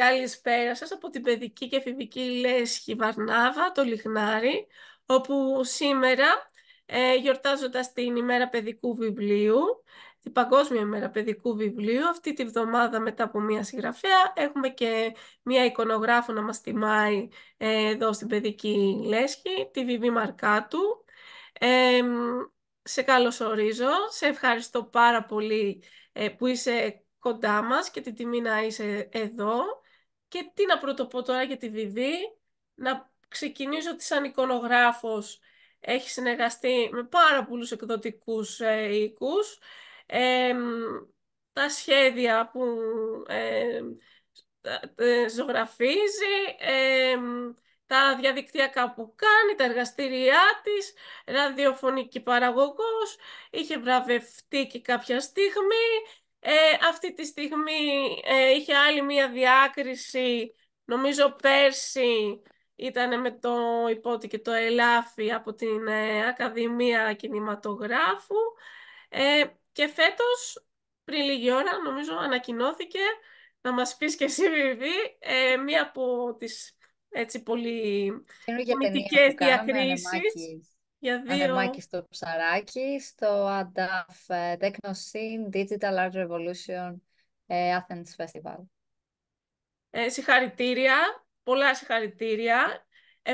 Καλησπέρα σας από την παιδική και εφηβική λέσχη Βαρνάβα, το Λιγνάρι, όπου σήμερα ε, γιορτάζοντας την ημέρα παιδικού βιβλίου, την Παγκόσμια ημέρα παιδικού βιβλίου, αυτή τη βδομάδα μετά από μία συγγραφέα, έχουμε και μία εικονογράφο να μας τιμάει ε, εδώ στην παιδική λέσχη, τη Βιβί Μαρκάτου. Ε, σε καλωσορίζω, σε ευχαριστώ πάρα πολύ ε, που είσαι κοντά μας και την τιμή να είσαι εδώ. Και τι να πρωτοπώ τώρα για τη Βιβί, να ξεκινήσω ότι σαν εικονογράφος έχει συνεργαστεί με πάρα πολλούς εκδοτικούς ε, οίκους. τα σχέδια που ε, ζωγραφίζει, τα διαδικτυακά που κάνει, τα εργαστήριά της, ραδιοφωνική παραγωγός, είχε βραβευτεί και κάποια στιγμή, ε, αυτή τη στιγμή ε, είχε άλλη μία διάκριση, νομίζω πέρσι ήταν με το υπότι το ελάφι από την ε, Ακαδημία Κινηματογράφου ε, και φέτος πριν λίγη ώρα νομίζω ανακοινώθηκε να μας πεις και εσύ Βιβί μία από τις έτσι πολύ μυθικές διακρίσεις. Για δύο. Ανεμάκης στο ψαράκι, στο ADAF Scene ε, Digital Art Revolution ε, Athens Festival. Ε, συγχαρητήρια, πολλά συγχαρητήρια.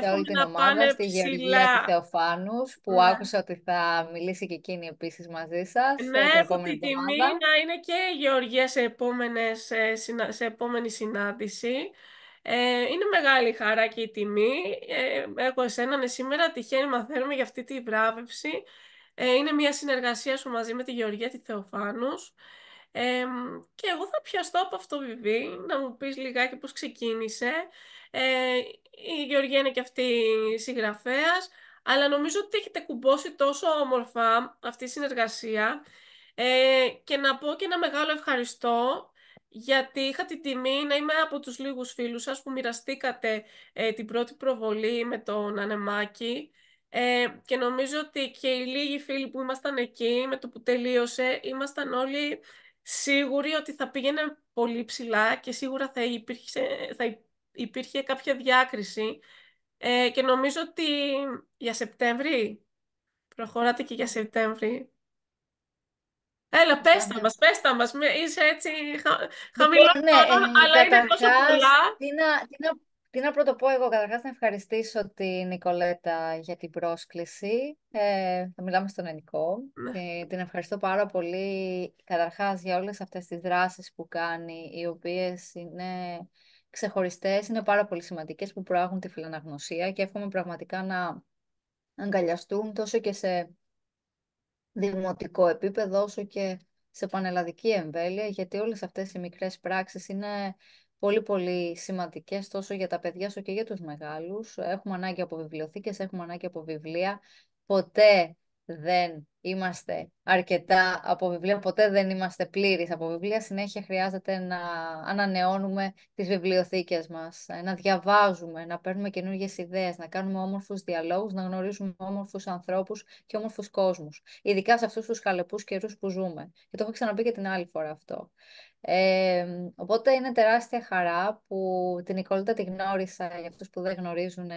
Σε όλη την ομάδα, στη Γεωργία τη Θεοφάνους, που ναι. άκουσα ότι θα μιλήσει και εκείνη επίσης μαζί σας. Ναι, ε, έχω την τιμή να είναι και η Γεωργία σε, επόμενες, σε επόμενη συνάντηση. Ε, είναι μεγάλη χαρά και η τιμή. Ε, έχω εσέναν ε, σήμερα, τυχαίνει μαθαίνουμε για αυτή τη βράβευση. Ε, είναι μια συνεργασία σου μαζί με τη Γεωργία τη Θεοφάνους. Ε, και εγώ θα πιαστώ από αυτό βιβλίο, να μου πεις λιγάκι πώς ξεκίνησε. Ε, η Γεωργία είναι και αυτή συγγραφέας, αλλά νομίζω ότι έχετε κουμπώσει τόσο όμορφα αυτή η συνεργασία. και να πω και ένα μεγάλο ευχαριστώ γιατί είχα τη τιμή να είμαι από τους λίγους φίλους σας που μοιραστήκατε ε, την πρώτη προβολή με τον Ανεμάκη ε, και νομίζω ότι και οι λίγοι φίλοι που ήμασταν εκεί με το που τελείωσε ήμασταν όλοι σίγουροι ότι θα πήγαινε πολύ ψηλά και σίγουρα θα υπήρχε, θα υπήρχε κάποια διάκριση ε, και νομίζω ότι για Σεπτέμβρη, προχωράτε και για Σεπτέμβρη, Έλα, πες τα μας, πες τα μας. Είσαι έτσι χα... Λοιπόν, χαμηλός ναι, αλλά είναι τόσο πολλά. Τι να, τι να, τι εγώ, καταρχάς να ευχαριστήσω τη Νικολέτα για την πρόσκληση. Ε, θα μιλάμε στον ελληνικό. Ναι. την ευχαριστώ πάρα πολύ, καταρχάς, για όλες αυτές τις δράσεις που κάνει, οι οποίες είναι ξεχωριστές, είναι πάρα πολύ σημαντικές, που προάγουν τη φιλαναγνωσία και εύχομαι πραγματικά να αγκαλιαστούν τόσο και σε δημοτικό επίπεδο όσο και σε πανελλαδική εμβέλεια, γιατί όλες αυτές οι μικρές πράξεις είναι πολύ πολύ σημαντικές τόσο για τα παιδιά όσο και για τους μεγάλους. Έχουμε ανάγκη από βιβλιοθήκες, έχουμε ανάγκη από βιβλία. Ποτέ δεν είμαστε αρκετά από βιβλία, ποτέ δεν είμαστε πλήρεις από βιβλία, συνέχεια χρειάζεται να ανανεώνουμε τις βιβλιοθήκες μας, ε, να διαβάζουμε, να παίρνουμε καινούργιες ιδέες, να κάνουμε όμορφους διαλόγους, να γνωρίζουμε όμορφους ανθρώπους και όμορφους κόσμους, ειδικά σε αυτούς τους χαλεπούς καιρούς που ζούμε. Και το έχω ξαναπεί και την άλλη φορά αυτό. Ε, οπότε είναι τεράστια χαρά που την Νικόλτα τη γνώρισα για αυτούς που δεν γνωρίζουν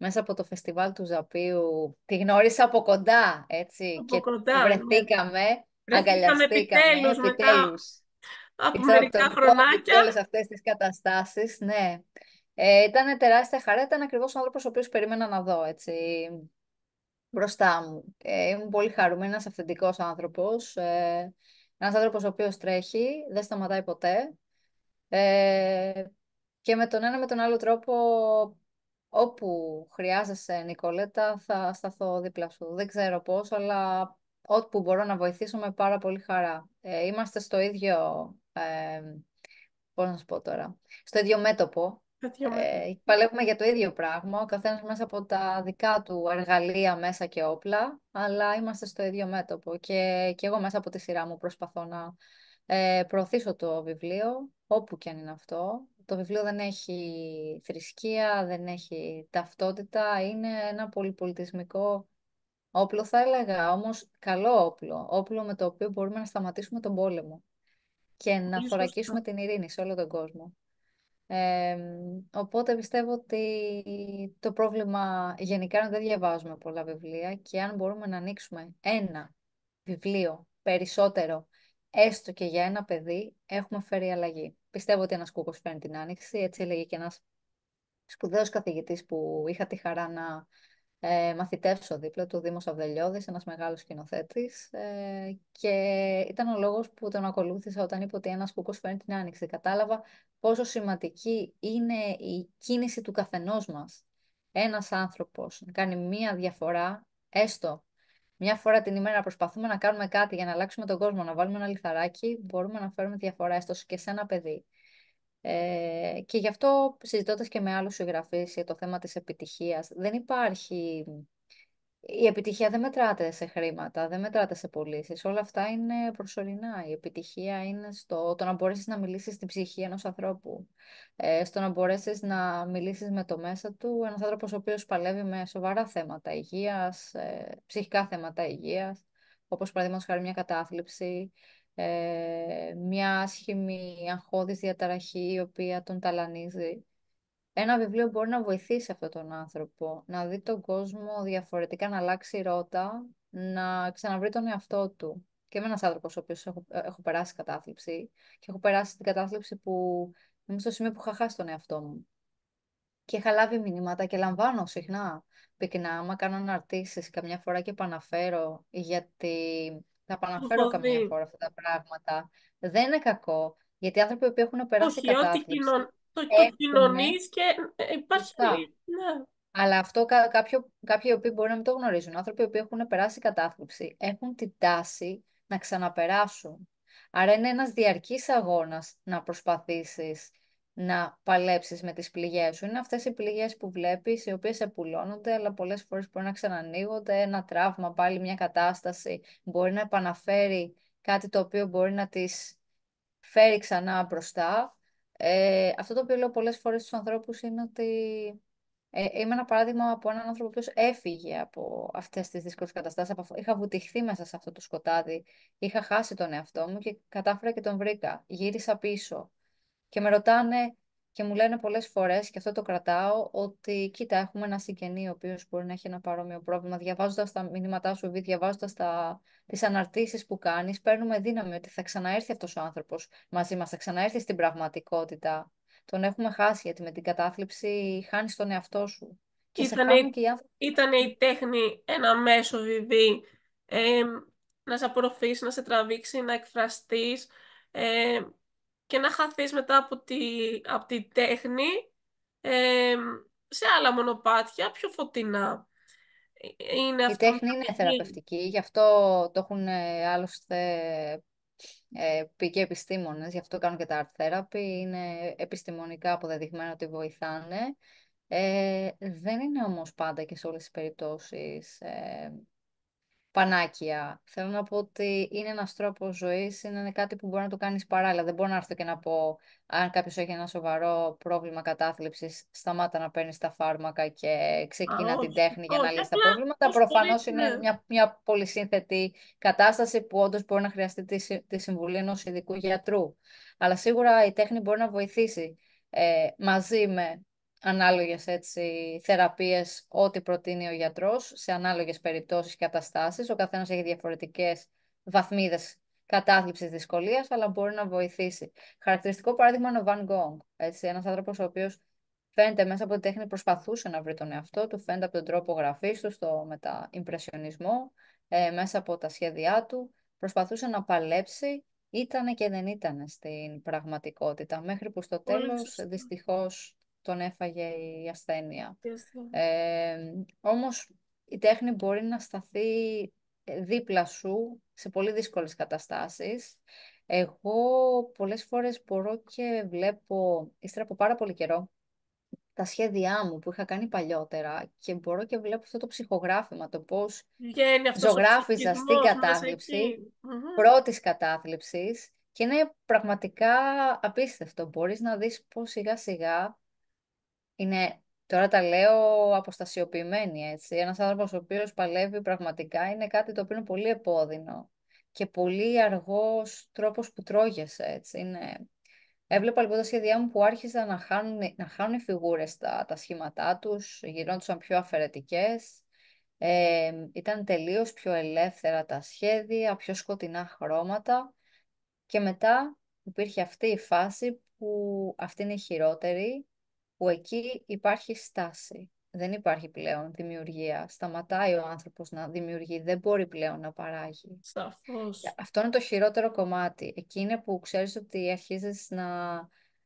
μέσα από το φεστιβάλ του Ζαπίου. Τη γνώρισα από κοντά, έτσι. Από και κοντά, ναι. βρεθήκαμε, αγκαλιαστήκαμε. Επιτέλους, επιτέλους. μετά από μερικά χρονάκια. αυτές τις καταστάσεις, ναι. Ε, ήταν τεράστια χαρά, ήταν ακριβώς ο άνθρωπος ο οποίος περίμενα να δω, έτσι, μπροστά μου. Ε, ήμουν πολύ χαρούμενη, ένας αυθεντικός άνθρωπος, ε, ένας άνθρωπος ο οποίος τρέχει, δεν σταματάει ποτέ. Ε, και με τον ένα με τον άλλο τρόπο Όπου χρειάζεσαι, Νικολέτα, θα σταθώ δίπλα σου. Δεν ξέρω πώς, αλλά όπου μπορώ να βοηθήσω με πάρα πολύ χαρά. Ε, είμαστε στο ίδιο, ε, πώς να στο ίδιο μέτωπο. Ε, παλεύουμε για το ίδιο πράγμα, ο καθένας μέσα από τα δικά του εργαλεία, μέσα και όπλα, αλλά είμαστε στο ίδιο μέτωπο και, και εγώ μέσα από τη σειρά μου προσπαθώ να ε, προωθήσω το βιβλίο, όπου και αν είναι αυτό, το βιβλίο δεν έχει θρησκεία, δεν έχει ταυτότητα, είναι ένα πολυπολιτισμικό όπλο θα έλεγα, όμως καλό όπλο, όπλο με το οποίο μπορούμε να σταματήσουμε τον πόλεμο και να είναι την ειρήνη σε όλο τον κόσμο. οπότε πιστεύω ότι το πρόβλημα γενικά είναι ότι δεν διαβάζουμε πολλά βιβλία και αν μπορούμε να ανοίξουμε ένα βιβλίο περισσότερο έστω και για ένα παιδί, έχουμε φέρει αλλαγή. Πιστεύω ότι ένας κούκος φέρνει την άνοιξη. Έτσι έλεγε και ένας σπουδαίος καθηγητής που είχα τη χαρά να ε, μαθητεύσω δίπλα του, Δήμος Αυδελιώδη, ένας μεγάλος σκηνοθέτης. Ε, και ήταν ο λόγος που τον ακολούθησα όταν είπε ότι ένας κούκος φέρνει την άνοιξη. Κατάλαβα πόσο σημαντική είναι η κίνηση του καθενός μας. Ένας άνθρωπος κάνει μία διαφορά, έστω μια φορά την ημέρα προσπαθούμε να κάνουμε κάτι για να αλλάξουμε τον κόσμο, να βάλουμε ένα λιθαράκι, μπορούμε να φέρουμε διαφορά έστω και σε ένα παιδί. Ε, και γι' αυτό συζητώντας και με άλλους συγγραφείς για το θέμα της επιτυχίας. δεν υπάρχει η επιτυχία δεν μετράται σε χρήματα, δεν μετράται σε πωλήσεις. Όλα αυτά είναι προσωρινά. Η επιτυχία είναι στο το να μπορέσεις να μιλήσεις στην ψυχή ενός ανθρώπου. Ε, στο να μπορέσεις να μιλήσεις με το μέσα του ένας άνθρωπος ο οποίος παλεύει με σοβαρά θέματα υγείας, ε, ψυχικά θέματα υγείας, όπως παραδείγματος χάρη μια κατάθλιψη, ε, μια άσχημη αγχώδης διαταραχή η οποία τον ταλανίζει ένα βιβλίο μπορεί να βοηθήσει αυτόν τον άνθρωπο να δει τον κόσμο διαφορετικά, να αλλάξει ρότα, να ξαναβρει τον εαυτό του. Και είμαι ένας άνθρωπος ο οποίος έχω, ε, έχω περάσει κατάθλιψη και έχω περάσει την κατάθλιψη που είμαι στο σημείο που είχα χάσει τον εαυτό μου. Και είχα λάβει μηνύματα και λαμβάνω συχνά πυκνά, άμα κάνω αναρτήσεις, καμιά φορά και επαναφέρω, γιατί θα επαναφέρω καμιά φορά αυτά τα πράγματα. Δεν είναι κακό, γιατί οι άνθρωποι που έχουν περάσει κατάθλιψη το, το κοινωνείς και ε, υπάρχει... Ναι. Αλλά αυτό κάποιο, κάποιοι οποίοι μπορεί να μην το γνωρίζουν, άνθρωποι που έχουν περάσει κατάθλιψη, έχουν την τάση να ξαναπεράσουν. Άρα είναι ένας διαρκής αγώνας να προσπαθήσεις να παλέψεις με τις πληγές σου. Είναι αυτές οι πληγές που βλέπεις, οι οποίες επουλώνονται, αλλά πολλές φορές μπορεί να ξανανοίγονται, ένα τραύμα, πάλι μια κατάσταση, μπορεί να επαναφέρει κάτι το οποίο μπορεί να τις φέρει ξανά μπροστά ε, αυτό το οποίο λέω πολλές φορές στους ανθρώπους είναι ότι ε, είμαι ένα παράδειγμα από έναν άνθρωπο που έφυγε από αυτές τις δύσκολες καταστάσεις. Είχα βουτυχθεί μέσα σε αυτό το σκοτάδι, είχα χάσει τον εαυτό μου και κατάφερα και τον βρήκα. Γύρισα πίσω και με ρωτάνε και μου λένε πολλές φορές, και αυτό το κρατάω, ότι κοίτα, έχουμε ένα συγγενή ο οποίος μπορεί να έχει ένα παρόμοιο πρόβλημα. Διαβάζοντας τα μηνύματά σου ή διαβάζοντας τα... τις αναρτήσεις που κάνεις, παίρνουμε δύναμη ότι θα ξαναέρθει αυτός ο άνθρωπος μαζί μας, θα ξαναέρθει στην πραγματικότητα. Τον έχουμε χάσει, γιατί με την κατάθλιψη χάνεις τον εαυτό σου. Και ήτανε, σε και οι άνθρωποι... ήτανε η τέχνη ένα μέσο, Βιβί, ε, να σε απορροφήσει, να σε τραβήξει, να εκφραστείς, ε, και να χαθείς μετά από τη, από τη τέχνη ε, σε άλλα μονοπάτια, πιο φωτεινά. Ε, είναι η τέχνη είναι θεραπευτική, γι' αυτό το έχουν ε, άλλωστε ε, πει και επιστήμονες, γι' αυτό κάνουν και τα art therapy, είναι επιστημονικά αποδεδειγμένο ότι βοηθάνε. Ε, δεν είναι όμως πάντα και σε όλες τις περιπτώσεις ε, πανάκια. Θέλω να πω ότι είναι ένας τρόπος ζωής, είναι κάτι που μπορεί να το κάνεις παράλληλα. Δεν μπορώ να έρθω και να πω αν κάποιος έχει ένα σοβαρό πρόβλημα κατάθλιψης, σταμάτα να παίρνεις τα φάρμακα και ξεκινά Α, την τέχνη για να λύσεις τα προβλήματα. Προφανώς είναι μια, μια πολύ σύνθετη κατάσταση που όντως μπορεί να χρειαστεί τη, συμβουλή ενός ειδικού γιατρού. Αλλά σίγουρα η τέχνη μπορεί να βοηθήσει ε, μαζί με ανάλογες έτσι, θεραπείες ό,τι προτείνει ο γιατρός σε ανάλογες περιπτώσεις και καταστάσεις. Ο καθένας έχει διαφορετικές βαθμίδες κατάθλιψης δυσκολίας, αλλά μπορεί να βοηθήσει. Χαρακτηριστικό παράδειγμα είναι ο Van Gogh, έτσι, ένας άνθρωπος ο οποίος φαίνεται μέσα από την τέχνη προσπαθούσε να βρει τον εαυτό του, φαίνεται από τον τρόπο γραφής του στο μεταϊμπρεσιονισμό, ε, μέσα από τα σχέδιά του, προσπαθούσε να παλέψει Ήτανε και δεν ήτανε στην πραγματικότητα, μέχρι που στο τέλος δυστυχώς τον έφαγε η ασθένεια. Ε, όμως η τέχνη μπορεί να σταθεί ε, δίπλα σου σε πολύ δύσκολες καταστάσεις. Εγώ πολλές φορές μπορώ και βλέπω, ύστερα από πάρα πολύ καιρό, τα σχέδιά μου που είχα κάνει παλιότερα και μπορώ και βλέπω αυτό το ψυχογράφημα, το πώς ζωγράφιζα στην καταθλιψη πρώτης κατάθλιψης και είναι πραγματικά απίστευτο. Μπορείς να δεις πώς σιγά σιγά είναι, τώρα τα λέω αποστασιοποιημένη έτσι. Ένας άνθρωπος ο οποίος παλεύει πραγματικά είναι κάτι το οποίο είναι πολύ επώδυνο και πολύ αργός τρόπος που τρώγεσαι, έτσι. Είναι... Έβλεπα λοιπόν τα σχέδιά μου που άρχισαν να χάνουν, να χάνουν οι φιγούρες τα, τα σχήματά τους, γινόντουσαν πιο αφαιρετικές, ε, ήταν τελείως πιο ελεύθερα τα σχέδια, πιο σκοτεινά χρώματα και μετά υπήρχε αυτή η φάση που αυτή είναι η χειρότερη που εκεί υπάρχει στάση. Δεν υπάρχει πλέον δημιουργία. Σταματάει ο άνθρωπος να δημιουργεί. Δεν μπορεί πλέον να παράγει. Σαφώς. Αυτό είναι το χειρότερο κομμάτι. Εκεί είναι που ξέρεις ότι αρχίζεις να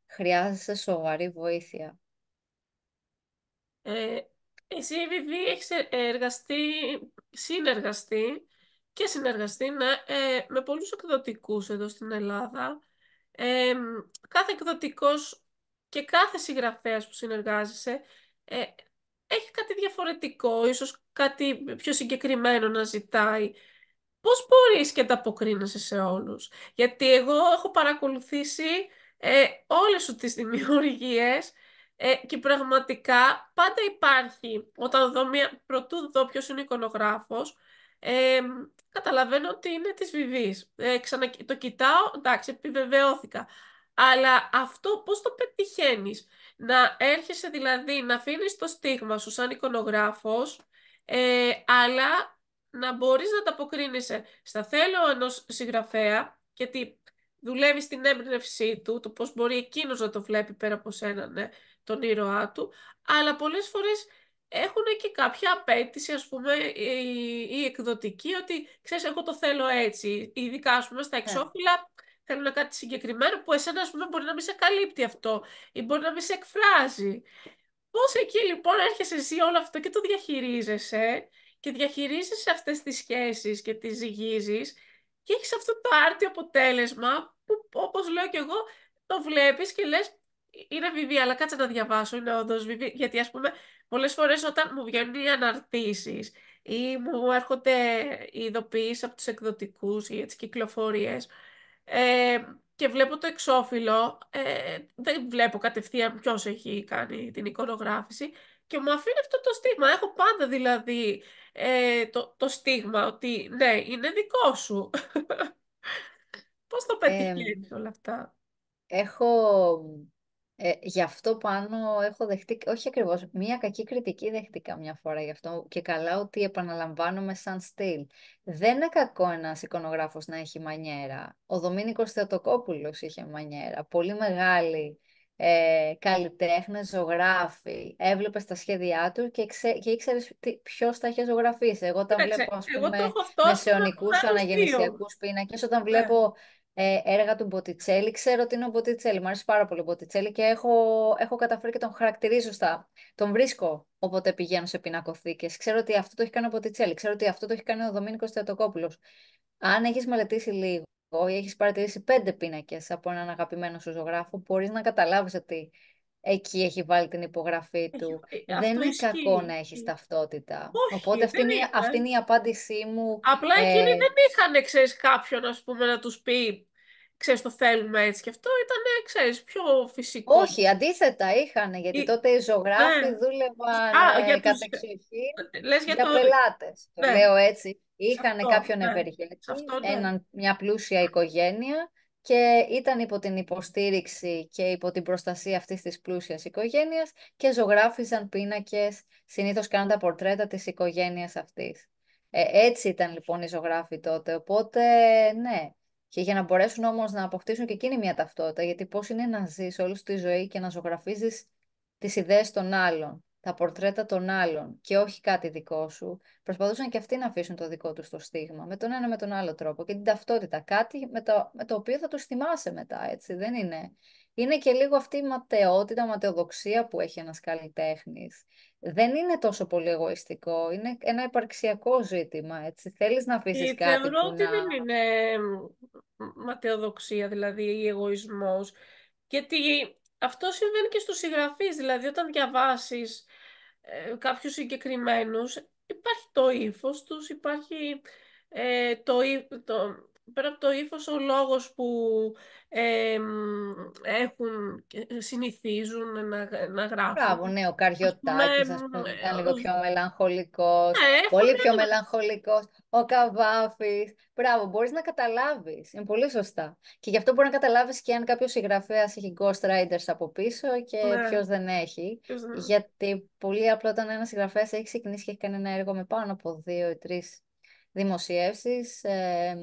χρειάζεσαι σοβαρή βοήθεια. Ε, εσύ, επειδή έχεις ε, εργαστεί, συνεργαστεί και συνεργαστεί ναι, ε, με πολλούς εκδοτικούς εδώ στην Ελλάδα. Ε, κάθε εκδοτικός και κάθε συγγραφέας που συνεργάζεσαι ε, έχει κάτι διαφορετικό, ίσως κάτι πιο συγκεκριμένο να ζητάει. Πώς μπορείς και τα αποκρίνεσαι σε όλους. Γιατί εγώ έχω παρακολουθήσει ε, όλες σου τις δημιουργίες ε, και πραγματικά πάντα υπάρχει, όταν δω μια, πρωτού δω ποιος είναι εικονογράφος, ε, καταλαβαίνω ότι είναι της Βιβής. Ε, το κοιτάω, εντάξει, επιβεβαιώθηκα. Αλλά αυτό πώς το πετυχαίνεις. Να έρχεσαι δηλαδή να αφήνεις το στίγμα σου σαν εικονογράφος, ε, αλλά να μπορείς να τα αποκρίνεσαι στα θέλω ενός συγγραφέα, γιατί δουλεύει στην έμπνευσή του, το πώς μπορεί εκείνος να το βλέπει πέρα από σένα, ναι, τον ήρωά του, αλλά πολλές φορές έχουν και κάποια απέτηση, ας πούμε, η, εκδοτική, ότι, ξέρεις, εγώ το θέλω έτσι, ειδικά, ας πούμε, στα ναι. εξώφυλλα, θέλουν κάτι συγκεκριμένο που εσένα ας πούμε, μπορεί να μην σε καλύπτει αυτό ή μπορεί να μην σε εκφράζει. Πώς εκεί λοιπόν έρχεσαι εσύ όλο αυτό και το διαχειρίζεσαι και διαχειρίζεσαι αυτές τις σχέσεις και τις ζυγίζεις και έχεις αυτό το άρτιο αποτέλεσμα που όπως λέω και εγώ το βλέπεις και λες είναι βιβλία, αλλά κάτσε να διαβάσω, είναι όντως βιβλία. Γιατί, ας πούμε, πολλές φορές όταν μου βγαίνουν οι αναρτήσεις ή μου έρχονται οι ειδοποιήσεις από τους εκδοτικούς ή τις κυκλοφορίες, ε, και βλέπω το εξώφυλλο, ε, δεν βλέπω κατευθείαν ποιος έχει κάνει την εικονογράφηση και μου αφήνει αυτό το στίγμα. Έχω πάντα δηλαδή ε, το, το στίγμα ότι ναι, είναι δικό σου. Πώς το ε, πετυχαίνεις όλα αυτά. Έχω ε, γι' αυτό πάνω έχω δεχτεί, όχι ακριβώς, μία κακή κριτική δέχτηκα μια φορά γι' αυτό και καλά ότι επαναλαμβάνομαι σαν στυλ. Δεν είναι κακό ένας εικονογράφος να έχει μανιέρα. Ο Δομήνικος Θεοτοκόπουλος είχε μανιέρα, πολύ μεγάλη ε, καλλιτέχνες, ζωγράφοι. Έβλεπες τα σχέδιά του και, ξέ, και ήξερες ποιος τα είχε ζωγραφίσει. Εγώ τα βλέπω, πούμε, μεσαιωνικού αναγεννησιακούς πίνακες. Όταν ναι. βλέπω ε, έργα του Μποτιτσέλη. Ξέρω ότι είναι ο Μποτιτσέλη, μου αρέσει πάρα πολύ ο Μποτιτσέλη και έχω, έχω καταφέρει και τον χαρακτηρίζω στα. Τον βρίσκω όποτε πηγαίνω σε πινακοθήκες. Ξέρω ότι αυτό το έχει κάνει ο Μποτιτσέλη, ξέρω ότι αυτό το έχει κάνει ο Δομήνικος Θεοτοκόπουλο. Αν έχεις μελετήσει λίγο ή έχεις παρατηρήσει πέντε πίνακες από έναν αγαπημένο σου ζωγράφο, μπορείς να καταλάβεις ότι εκεί έχει βάλει την υπογραφή του. Ε, δεν είναι κακό να έχεις ταυτότητα. Οπότε αυτή είναι, η απάντησή μου. Απλά ε... εκείνοι δεν είχαν, ξέρεις, κάποιον ας πούμε, να τους πει ξέρεις, το θέλουμε έτσι. Και αυτό ήταν, ε, ξέρεις, πιο φυσικό. Όχι, αντίθετα είχαν, γιατί τότε οι ζωγράφοι ναι. δούλευαν ε, για τους... για, για πελάτες, ναι. λέω έτσι. Είχαν κάποιον ναι. ευεργέτη, ναι. μια πλούσια οικογένεια, και ήταν υπό την υποστήριξη και υπό την προστασία αυτής της πλούσιας οικογένειας και ζωγράφιζαν πίνακες, συνήθως κάνουν τα πορτρέτα της οικογένειας αυτής. Ε, έτσι ήταν λοιπόν οι ζωγράφοι τότε, οπότε ναι. Και για να μπορέσουν όμως να αποκτήσουν και εκείνη μια ταυτότητα, γιατί πώς είναι να ζεις όλη τη ζωή και να ζωγραφίζεις τις ιδέες των άλλων τα πορτρέτα των άλλων και όχι κάτι δικό σου, προσπαθούσαν και αυτοί να αφήσουν το δικό τους το στίγμα με τον ένα με τον άλλο τρόπο και την ταυτότητα. Κάτι με το, με το οποίο θα τους θυμάσαι μετά, έτσι. Δεν είναι. Είναι και λίγο αυτή η ματαιότητα, ματαιοδοξία που έχει ένας καλλιτέχνης. Δεν είναι τόσο πολύ εγωιστικό. Είναι ένα υπαρξιακό ζήτημα, έτσι. Θέλεις να αφήσεις ε, κάτι. Θεωρώ που ότι να... δεν είναι ματαιοδοξία, δηλαδή ή εγωισμός. Γιατί αυτό συμβαίνει και στους συγγραφείς, δηλαδή όταν διαβάσεις ε, κάποιους συγκεκριμένους, υπάρχει το ύφος τους, υπάρχει ε, το, το, πέρα από το ύφος ο λόγος που ε, έχουν, συνηθίζουν να, να γράφουν. Μπράβο, ναι, ο Καριωτάκης, ας πούμε, ήταν ε, λίγο πιο μελαγχολικός, ναι, πολύ πιο ναι. μελαγχολικός, ο Καβάφης. Μπράβο, μπορείς να καταλάβεις. είναι πολύ σωστά. Και γι' αυτό μπορεί να καταλάβεις και αν κάποιος συγγραφέας έχει Ghost writers από πίσω και ναι. ποιος δεν έχει. Γιατί πολύ απλό, όταν ένας συγγραφέας έχει ξεκινήσει και έχει κάνει ένα έργο με πάνω από δύο ή τρεις δημοσιεύσεις, ε,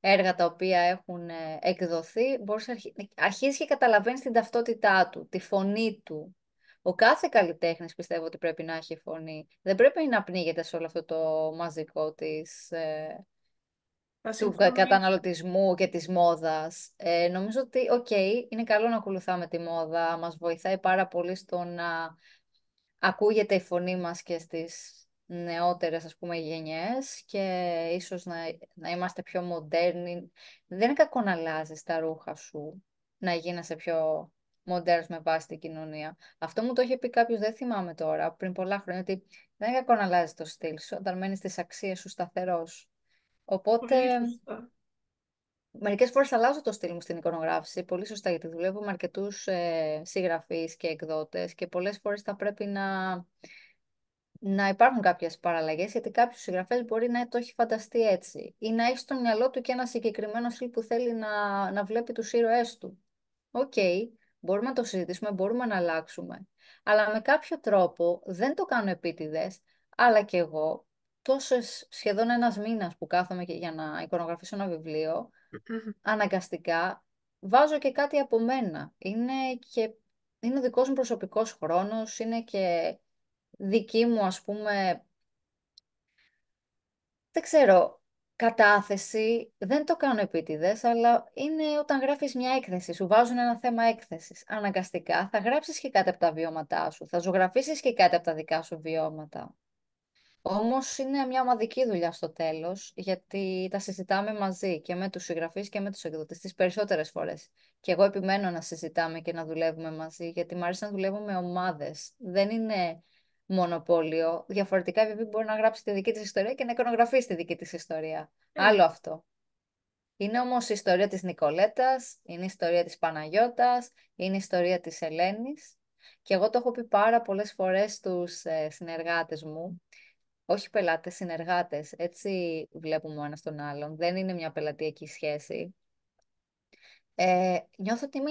έργα τα οποία έχουν ε, εκδοθεί, μπορείς αρχί... αρχίσεις και καταλαβαίνεις την ταυτότητά του, τη φωνή του. Ο κάθε καλλιτέχνης πιστεύω ότι πρέπει να έχει φωνή. Δεν πρέπει να πνίγεται σε όλο αυτό το μαζικό της, ε, καταναλωτισμού και της μόδας. Ε, νομίζω ότι, οκ, είναι καλό να ακολουθάμε τη μόδα, μας βοηθάει πάρα πολύ στο να ακούγεται η φωνή μας και στις νεότερες ας πούμε γενιές και ίσως να, να είμαστε πιο μοντέρνοι. Δεν είναι κακό να αλλάζεις τα ρούχα σου, να γίνεσαι πιο μοντέρνος με βάση την κοινωνία. Αυτό μου το είχε πει κάποιος, δεν θυμάμαι τώρα, πριν πολλά χρόνια, ότι δεν είναι κακό να αλλάζεις το στυλ σου, όταν μένεις στις αξίες σου σταθερός. Οπότε... Μερικές φορές αλλάζω το στυλ μου στην εικονογράφηση. Πολύ σωστά, γιατί δουλεύω με αρκετούς ε, συγγραφείς και εκδότες και πολλές φορές θα πρέπει να να υπάρχουν κάποιες παραλλαγές, γιατί κάποιος συγγραφέας μπορεί να το έχει φανταστεί έτσι. ή να έχει στο μυαλό του και ένα συγκεκριμένο στυλ που θέλει να, να βλέπει τους ήρωές του ήρωέ του. Οκ, μπορούμε να το συζητήσουμε, μπορούμε να αλλάξουμε. Αλλά με κάποιο τρόπο δεν το κάνω επίτηδες, αλλά και εγώ, τόσο σχεδόν ένας μήνας που κάθομαι και για να εικονογραφήσω ένα βιβλίο, αναγκαστικά βάζω και κάτι από μένα. Είναι και. Είναι ο δικός μου προσωπικός χρόνος, είναι και δική μου ας πούμε, δεν ξέρω, κατάθεση, δεν το κάνω επίτηδες, αλλά είναι όταν γράφεις μια έκθεση, σου βάζουν ένα θέμα έκθεσης. Αναγκαστικά θα γράψεις και κάτι από τα βιώματά σου, θα ζωγραφίσεις και κάτι από τα δικά σου βιώματα. Όμως είναι μια ομαδική δουλειά στο τέλος, γιατί τα συζητάμε μαζί και με τους συγγραφείς και με τους εκδοτές τις περισσότερες φορές. Και εγώ επιμένω να συζητάμε και να δουλεύουμε μαζί, γιατί μου αρέσει να δουλεύουμε ομάδες. Δεν είναι μονοπόλιο. Διαφορετικά η μπορεί να γράψει τη δική της ιστορία και να εικονογραφεί τη δική της ιστορία. Ε. Άλλο αυτό. Είναι όμως η ιστορία της Νικολέτας, είναι η ιστορία της Παναγιώτας, είναι η ιστορία της Ελένης. Και εγώ το έχω πει πάρα πολλές φορές στους ε, συνεργάτες μου, όχι πελάτες, συνεργάτες, έτσι βλέπουμε ο ένας τον άλλον, δεν είναι μια πελατειακή σχέση. Ε, νιώθω ότι είμαι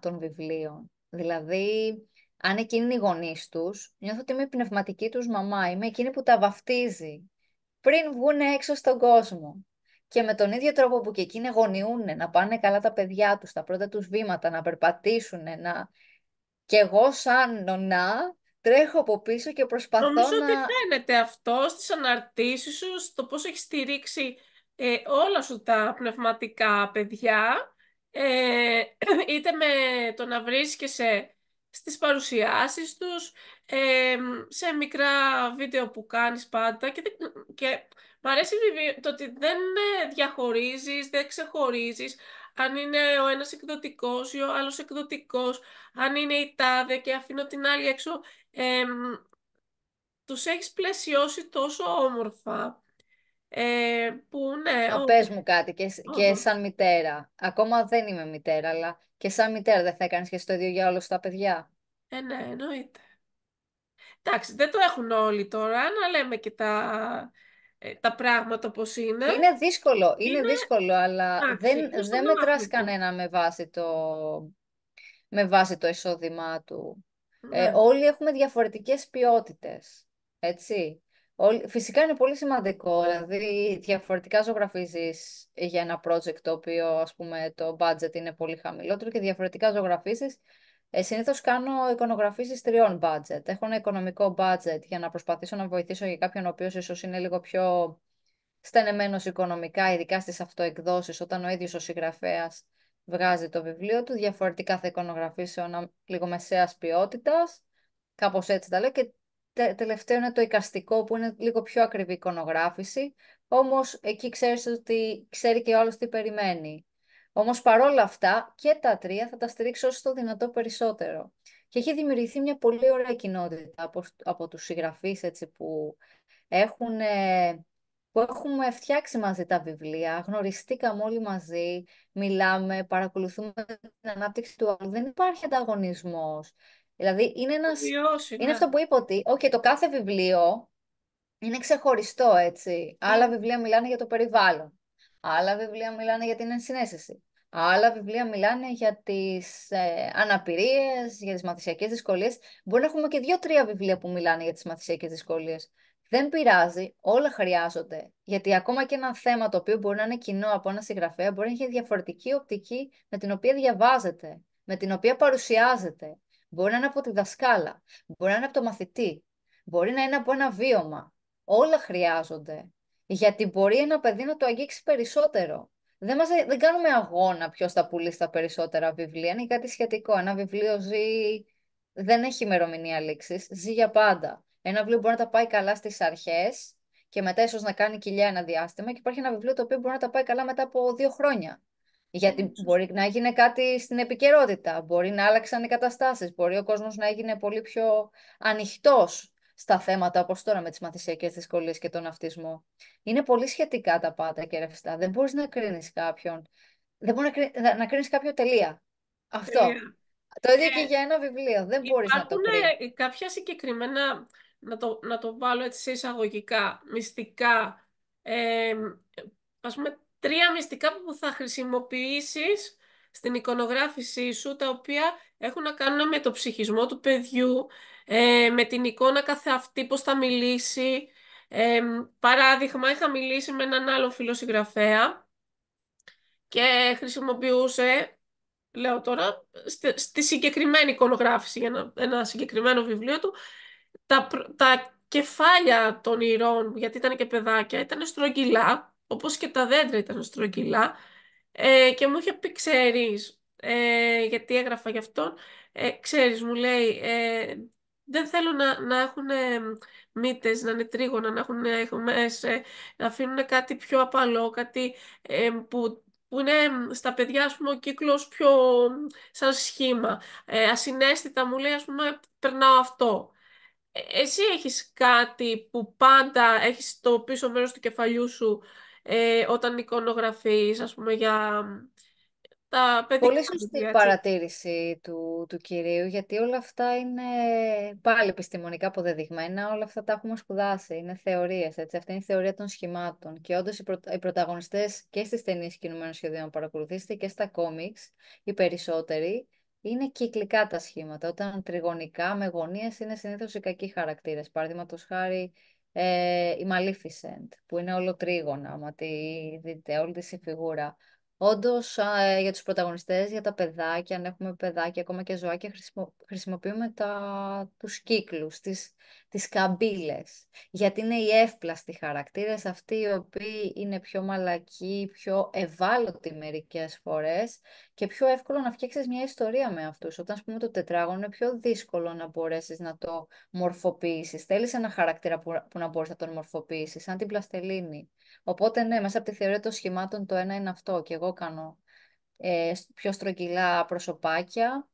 των βιβλίων, δηλαδή αν εκείνοι είναι οι γονείς τους, νιώθω ότι είμαι η πνευματική τους μαμά. Είμαι εκείνη που τα βαφτίζει πριν βγουν έξω στον κόσμο. Και με τον ίδιο τρόπο που και εκείνοι γονιούν να πάνε καλά τα παιδιά τους, τα πρώτα τους βήματα, να περπατήσουν, να. Και εγώ, σαν νονά, τρέχω από πίσω και προσπαθώ να. Νομίζω ότι φαίνεται αυτό στις αναρτήσεις σου, στο πώς έχεις στηρίξει ε, όλα σου τα πνευματικά παιδιά. Ε, είτε με το να βρίσκεσαι στις παρουσιάσεις τους, σε μικρά βίντεο που κάνεις πάντα και, και μ' αρέσει το ότι δεν ε, διαχωρίζεις, δεν ξεχωρίζεις αν είναι ο ένας εκδοτικός ή ο άλλος εκδοτικός, αν είναι η τάδε και αφήνω την άλλη έξω. τους έχεις πλαισιώσει τόσο όμορφα ε, που ναι... Πες μου κάτι και, σαν μητέρα. Ακόμα δεν είμαι μητέρα, αλλά και σαν μητέρα δεν θα έκανες και στο ίδιο για όλα τα παιδιά. Ε, ναι, εννοείται. Εντάξει, δεν το έχουν όλοι τώρα, να λέμε και τα, ε, τα πράγματα πως είναι. Είναι δύσκολο, είναι, δύσκολο, αλλά δεν, δεν μετράς κανένα με βάση το, με βάση το εισόδημά του. Ε, ναι. όλοι έχουμε διαφορετικές ποιότητες, έτσι. Φυσικά είναι πολύ σημαντικό, δηλαδή διαφορετικά ζωγραφίζεις για ένα project το οποίο ας πούμε το budget είναι πολύ χαμηλότερο και διαφορετικά ζωγραφίζεις. Ε, συνήθως κάνω εικονογραφίσεις τριών budget. Έχω ένα οικονομικό budget για να προσπαθήσω να βοηθήσω για κάποιον ο οποίος ίσως είναι λίγο πιο στενεμένος οικονομικά, ειδικά στις αυτοεκδόσεις, όταν ο ίδιος ο συγγραφέας βγάζει το βιβλίο του. Διαφορετικά θα εικονογραφήσω ένα λίγο μεσαίας ποιότητας, κάπως έτσι τα λέω, και τελευταίο είναι το εικαστικό που είναι λίγο πιο ακριβή εικονογράφηση, όμως εκεί ξέρεις ότι ξέρει και ο τι περιμένει. Όμως παρόλα αυτά και τα τρία θα τα στηρίξω όσο το δυνατό περισσότερο. Και έχει δημιουργηθεί μια πολύ ωραία κοινότητα από, από τους συγγραφείς έτσι, που, έχουν, που έχουμε φτιάξει μαζί τα βιβλία, γνωριστήκαμε όλοι μαζί, μιλάμε, παρακολουθούμε την ανάπτυξη του άλλου. Δεν υπάρχει ανταγωνισμός. Δηλαδή είναι, ένας, είναι αυτό που είπα ότι okay, το κάθε βιβλίο είναι ξεχωριστό έτσι. Άλλα ναι. βιβλία μιλάνε για το περιβάλλον. Άλλα βιβλία μιλάνε για την ενσυναίσθηση. Άλλα βιβλία μιλάνε για τις ε, για τις μαθησιακές δυσκολίες. Μπορεί να έχουμε και δύο-τρία βιβλία που μιλάνε για τις μαθησιακές δυσκολίες. Δεν πειράζει, όλα χρειάζονται. Γιατί ακόμα και ένα θέμα το οποίο μπορεί να είναι κοινό από ένα συγγραφέα μπορεί να έχει διαφορετική οπτική με την οποία διαβάζεται, με την οποία παρουσιάζεται μπορεί να είναι από τη δασκάλα, μπορεί να είναι από το μαθητή, μπορεί να είναι από ένα βίωμα. Όλα χρειάζονται. Γιατί μπορεί ένα παιδί να το αγγίξει περισσότερο. Δεν, μας, δεν κάνουμε αγώνα ποιος θα πουλήσει τα περισσότερα βιβλία. Είναι κάτι σχετικό. Ένα βιβλίο ζει. Δεν έχει ημερομηνία λήξης. Ζει για πάντα. Ένα βιβλίο μπορεί να τα πάει καλά στις αρχές και μετά ίσως να κάνει κοιλιά ένα διάστημα. Και υπάρχει ένα βιβλίο το οποίο μπορεί να τα πάει καλά μετά από δύο χρόνια. Γιατί μπορεί να έγινε κάτι στην επικαιρότητα, μπορεί να άλλαξαν οι καταστάσεις, μπορεί ο κόσμος να έγινε πολύ πιο ανοιχτός στα θέματα όπως τώρα με τις μαθησιακές δυσκολίες και τον αυτισμό. Είναι πολύ σχετικά τα πάντα και ρευστά. Δεν μπορείς να κρίνεις κάποιον. Δεν μπορεί να, κρίνεις, κάποιο τελεία. Αυτό. Το ίδιο ε, και για ένα βιβλίο. Δεν μπορείς να το κρίνεις. Ε, κάποια συγκεκριμένα, να το, να το βάλω έτσι σε εισαγωγικά, μυστικά, ε, ας πούμε τρία μυστικά που θα χρησιμοποιήσεις στην εικονογράφησή σου, τα οποία έχουν να κάνουν με το ψυχισμό του παιδιού, ε, με την εικόνα κάθε αυτή, πώς θα μιλήσει. Ε, παράδειγμα, είχα μιλήσει με έναν άλλο φιλοσυγγραφέα και χρησιμοποιούσε, λέω τώρα, στη συγκεκριμένη εικονογράφηση για ένα, ένα συγκεκριμένο βιβλίο του, τα, τα κεφάλια των ηρών, γιατί ήταν και παιδάκια, ήταν στρογγυλά όπως και τα δέντρα ήταν στρογγυλά ε, και μου είχε πει ξέρεις, ε, γιατί έγραφα γι' αυτόν, ε, ξέρεις μου λέει «Ε, δεν θέλω να, να έχουν μύτες, να είναι τρίγωνα, να έχουν αιχμές, ε, να αφήνουν κάτι πιο απαλό, κάτι που, που είναι στα παιδιά ας πούμε, ο κύκλος πιο σαν σχήμα. ασυναίσθητα μου λέει ας πούμε περνάω αυτό. Εσύ έχεις κάτι που πάντα έχεις το πίσω μέρος του κεφαλιού σου ε, όταν εικονογραφείς, ας πούμε, για τα παιδιά. Πολύ σωστή παρατήρηση του, του κυρίου, γιατί όλα αυτά είναι πάλι επιστημονικά αποδεδειγμένα, όλα αυτά τα έχουμε σπουδάσει, είναι θεωρίες, έτσι. Αυτή είναι η θεωρία των σχημάτων και όντως οι, πρω, πρωταγωνιστές και στις ταινίες κινουμένων σχεδίων που παρακολουθήσετε και στα κόμιξ, οι περισσότεροι, είναι κυκλικά τα σχήματα. Όταν τριγωνικά με γωνίες είναι συνήθως οι κακοί χαρακτήρες. Παραδείγματος χάρη ε, η Maleficent, που είναι όλο τρίγωνα, μα τη δείτε, όλη τη συμφιγούρα φιγούρα. Όντως, ε, για τους πρωταγωνιστές, για τα παιδάκια, αν έχουμε παιδάκια, ακόμα και ζωάκια, χρησιμο, χρησιμοποιούμε τα, τους κύκλους, τις, τις καμπύλες. Γιατί είναι οι εύπλαστοι χαρακτήρες αυτοί οι οποίοι είναι πιο μαλακοί, πιο ευάλωτοι μερικές φορές και πιο εύκολο να φτιάξεις μια ιστορία με αυτούς. Όταν πούμε το τετράγωνο είναι πιο δύσκολο να μπορέσεις να το μορφοποιήσεις. Θέλεις ένα χαρακτήρα που, να μπορείς να τον μορφοποιήσεις, σαν την πλαστελίνη. Οπότε ναι, μέσα από τη θεωρία των σχημάτων το ένα είναι αυτό και εγώ κάνω ε, πιο στρογγυλά προσωπάκια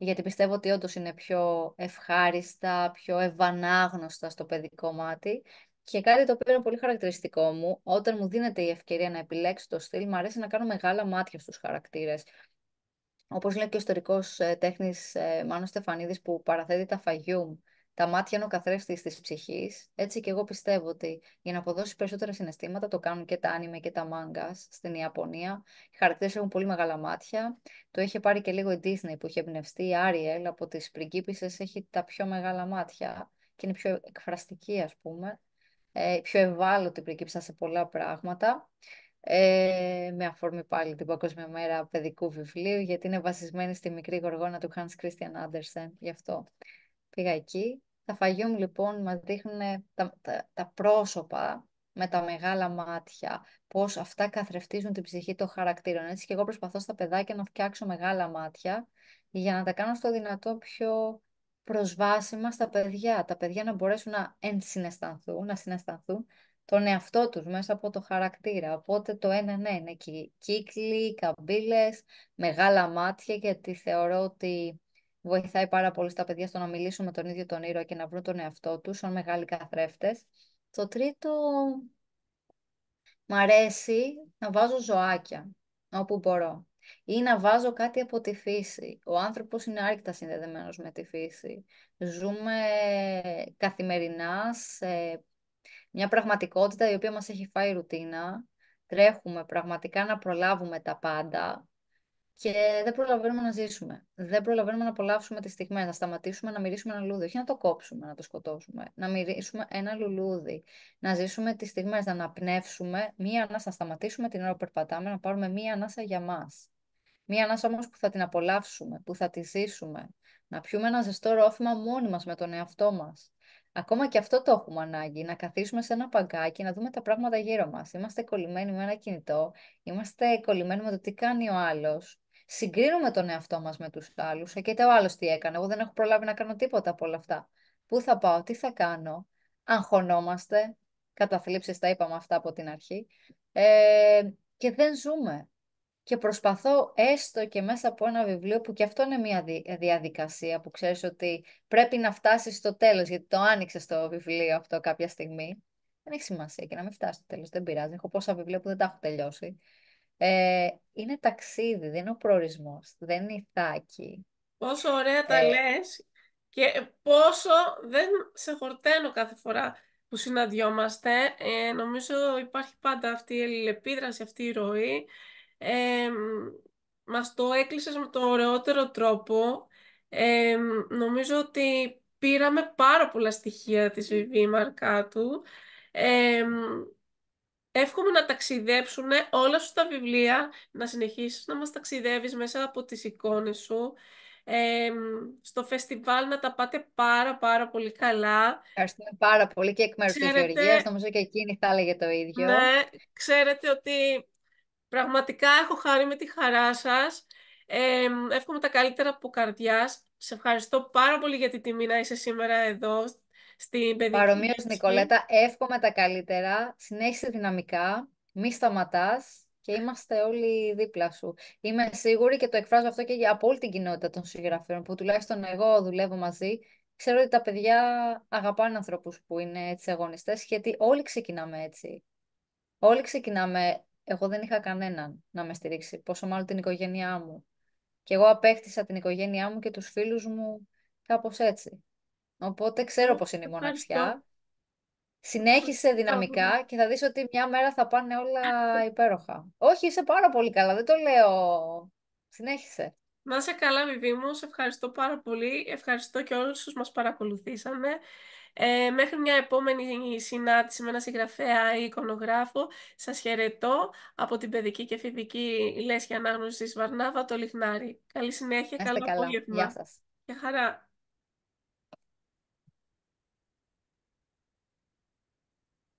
γιατί πιστεύω ότι όντως είναι πιο ευχάριστα, πιο ευανάγνωστα στο παιδικό μάτι. Και κάτι το οποίο είναι πολύ χαρακτηριστικό μου, όταν μου δίνεται η ευκαιρία να επιλέξω το στυλ, μου αρέσει να κάνω μεγάλα μάτια στους χαρακτήρες. Όπως λέει και ο ιστορικός ε, τέχνης ε, Μάνος Στεφανίδης που παραθέτει τα φαγιούμ τα μάτια είναι ο καθρέφτη της ψυχής. Έτσι και εγώ πιστεύω ότι για να αποδώσει περισσότερα συναισθήματα το κάνουν και τα άνιμε και τα μάγκα στην Ιαπωνία. Οι χαρακτήρες έχουν πολύ μεγάλα μάτια. Το είχε πάρει και λίγο η Disney που είχε εμπνευστεί. Η Άριελ από τις πριγκίπισε έχει τα πιο μεγάλα μάτια και είναι πιο εκφραστική, ας πούμε. Ε, πιο ευάλωτη πριγκίπισα σε πολλά πράγματα. Ε, με αφορμή πάλι την Παγκόσμια Μέρα Παιδικού Βιβλίου, γιατί είναι βασισμένη στη μικρή γοργόνα του Hans Christian Andersen. Γι' αυτό πήγα εκεί τα φαγιούμ λοιπόν μας δείχνουν τα, τα, τα, πρόσωπα με τα μεγάλα μάτια, πώς αυτά καθρεφτίζουν την ψυχή των χαρακτήρων. Έτσι και εγώ προσπαθώ στα παιδάκια να φτιάξω μεγάλα μάτια για να τα κάνω στο δυνατό πιο προσβάσιμα στα παιδιά. Τα παιδιά να μπορέσουν να ενσυναισθανθούν, να συναισθανθούν τον εαυτό τους μέσα από το χαρακτήρα. Οπότε το ένα ναι είναι κύκλοι, καμπύλες, μεγάλα μάτια, γιατί θεωρώ ότι βοηθάει πάρα πολύ στα παιδιά στο να μιλήσουν με τον ίδιο τον ήρωα και να βρουν τον εαυτό τους σαν μεγάλοι καθρέφτες. Το τρίτο, μ' αρέσει να βάζω ζωάκια όπου μπορώ ή να βάζω κάτι από τη φύση. Ο άνθρωπος είναι άρρηκτα συνδεδεμένος με τη φύση. Ζούμε καθημερινά σε μια πραγματικότητα η οποία μας έχει φάει ρουτίνα. Τρέχουμε πραγματικά να προλάβουμε τα πάντα και δεν προλαβαίνουμε να ζήσουμε. Δεν προλαβαίνουμε να απολαύσουμε τις στιγμές, να σταματήσουμε να μυρίσουμε ένα λουλούδι, όχι να το κόψουμε, να το σκοτώσουμε. Να μυρίσουμε ένα λουλούδι, να ζήσουμε τις στιγμές, να αναπνεύσουμε μία ανάσα, να σταματήσουμε την ώρα που περπατάμε, να πάρουμε μία ανάσα για μας. Μία ανάσα όμως που θα την απολαύσουμε, που θα τη ζήσουμε. Να πιούμε ένα ζεστό ρόφημα μόνοι μας με τον εαυτό μας. Ακόμα και αυτό το έχουμε ανάγκη, να καθίσουμε σε ένα παγκάκι, να δούμε τα πράγματα γύρω μας. Είμαστε κολλημένοι με ένα κινητό, είμαστε κολλημένοι με το τι κάνει ο άλλος συγκρίνουμε τον εαυτό μας με τους άλλους. Ε, και ο άλλος τι έκανε, εγώ δεν έχω προλάβει να κάνω τίποτα από όλα αυτά. Πού θα πάω, τι θα κάνω, αγχωνόμαστε, καταθλίψεις τα είπαμε αυτά από την αρχή, ε, και δεν ζούμε. Και προσπαθώ έστω και μέσα από ένα βιβλίο που και αυτό είναι μια διαδικασία που ξέρεις ότι πρέπει να φτάσεις στο τέλος, γιατί το άνοιξες το βιβλίο αυτό κάποια στιγμή. Δεν έχει σημασία και να μην φτάσεις στο τέλος, δεν πειράζει. Έχω πόσα βιβλία που δεν τα έχω τελειώσει. Ε, είναι ταξίδι, δεν είναι ο προορισμός, δεν είναι η Πόσο ωραία τα ε, λες και πόσο δεν σε χορταίνω κάθε φορά που συναντιόμαστε. Ε, νομίζω υπάρχει πάντα αυτή η ελληνεπίδραση, αυτή η ροή. Ε, μας το έκλεισες με τον ωραιότερο τρόπο. Ε, νομίζω ότι πήραμε πάρα πολλά στοιχεία της Βιβή Μαρκάτου. Ε, Εύχομαι να ταξιδέψουν όλα σου τα βιβλία, να συνεχίσεις να μας ταξιδεύεις μέσα από τις εικόνες σου. στο φεστιβάλ να τα πάτε πάρα πάρα πολύ καλά. Ευχαριστούμε πάρα πολύ και εκ μέρους Ξέρετε... της Γεωργίας, νομίζω και εκείνη θα έλεγε το ίδιο. Ναι, ξέρετε ότι πραγματικά έχω χάρη με τη χαρά σας. Ε, εύχομαι τα καλύτερα από καρδιάς. Σε ευχαριστώ πάρα πολύ για τη τιμή να είσαι σήμερα εδώ στην παιδική. Παρομοίως, Νικολέτα, εύχομαι τα καλύτερα. Συνέχισε δυναμικά. Μη σταματάς και είμαστε όλοι δίπλα σου. Είμαι σίγουρη και το εκφράζω αυτό και από όλη την κοινότητα των συγγραφέων, που τουλάχιστον εγώ δουλεύω μαζί. Ξέρω ότι τα παιδιά αγαπάνε ανθρώπους που είναι έτσι αγωνιστές γιατί όλοι ξεκινάμε έτσι. Όλοι ξεκινάμε. Εγώ δεν είχα κανέναν να με στηρίξει, πόσο μάλλον την οικογένειά μου. Και εγώ απέκτησα την οικογένειά μου και τους φίλους μου κάπως έτσι. Οπότε ξέρω πώς είναι η μοναξιά. Συνέχισε δυναμικά και θα δεις ότι μια μέρα θα πάνε όλα υπέροχα. Όχι, είσαι πάρα πολύ καλά, δεν το λέω. Συνέχισε. Να είσαι καλά, Βιβί μου. Σε ευχαριστώ πάρα πολύ. Ευχαριστώ και όλους τους μας παρακολουθήσαμε. Ε, μέχρι μια επόμενη συνάντηση με ένα συγγραφέα ή εικονογράφο, σας χαιρετώ από την παιδική και φιδική λέσχη ανάγνωσης Βαρνάβα, το Λιχνάρι. Καλή συνέχεια, καλό απόγευμα. Γεια Και χαρά.